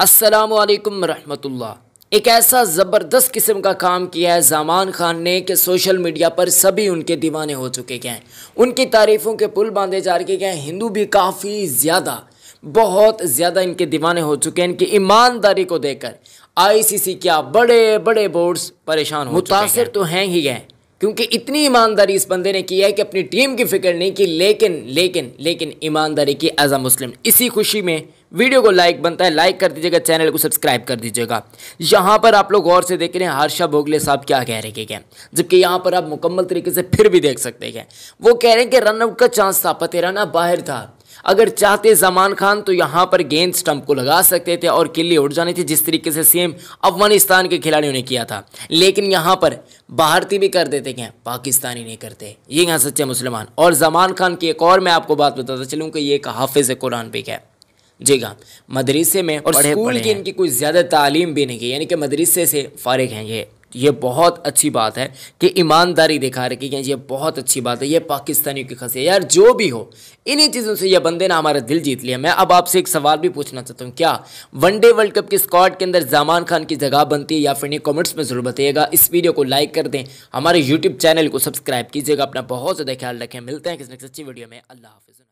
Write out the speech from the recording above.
असलकम रहमतुल्ला एक ऐसा ज़बरदस्त किस्म का काम किया है जामान खान ने कि सोशल मीडिया पर सभी उनके दीवाने हो चुके हैं उनकी तारीफ़ों के पुल बांधे जा रखे गए हिंदू भी काफ़ी ज़्यादा बहुत ज़्यादा इनके दीवाने हो चुके हैं इनकी ईमानदारी को देखकर आईसीसी क्या बड़े बड़े बोर्ड्स परेशान हो मुतासर तो हैं ही हैं क्योंकि इतनी ईमानदारी इस बंदे ने की है कि अपनी टीम की फिक्र नहीं की लेकिन लेकिन लेकिन ईमानदारी की एज अ मुस्लिम इसी खुशी में वीडियो को लाइक बनता है लाइक कर दीजिएगा चैनल को सब्सक्राइब कर दीजिएगा यहाँ पर आप लोग गौर से देख रहे हैं हर्षा भोगले साहब क्या कह रहे हैं जबकि यहाँ पर आप मुकम्मल तरीके से फिर भी देख सकते हैं वो कह रहे हैं कि रनआउट का चांस था पतेराना बाहर था अगर चाहते जमान खान तो यहाँ पर गेंद स्टंप को लगा सकते थे और किले उड़ जानी थी जिस तरीके से सेम अफगानिस्तान के खिलाड़ियों ने किया था लेकिन यहाँ पर भारतीय भी कर देते क्या पाकिस्तानी नहीं करते ये यहाँ सच्चे मुसलमान और जमान खान की एक और मैं आपको बात बताता चलूँ कि ये एक हाफिज़ कुरान पे है जी हाँ मदरसे में और स्कूल की इनकी कोई ज़्यादा तालीम भी नहीं की यानी कि मदरसे से फ़ारिग हैं ये ये बहुत अच्छी बात है कि ईमानदारी दिखा रखी है ये बहुत अच्छी बात है ये पाकिस्तानियों की है यार जो भी हो इन्हीं चीज़ों से ये बंदे ना हमारा दिल जीत लिया मैं अब आपसे एक सवाल भी पूछना चाहता हूँ क्या वनडे वर्ल्ड कप की स्क्वाड के अंदर जामान खान की जगह बनती है या फिर नहीं कॉमेंट्स में ज़रूर बताइएगा इस वीडियो को लाइक कर दें हमारे यूट्यूब चैनल को सब्सक्राइब कीजिएगा अपना बहुत ज़्यादा ख्याल रखें मिलते हैं किसी अच्छी वीडियो में अल्लाह हाफिज़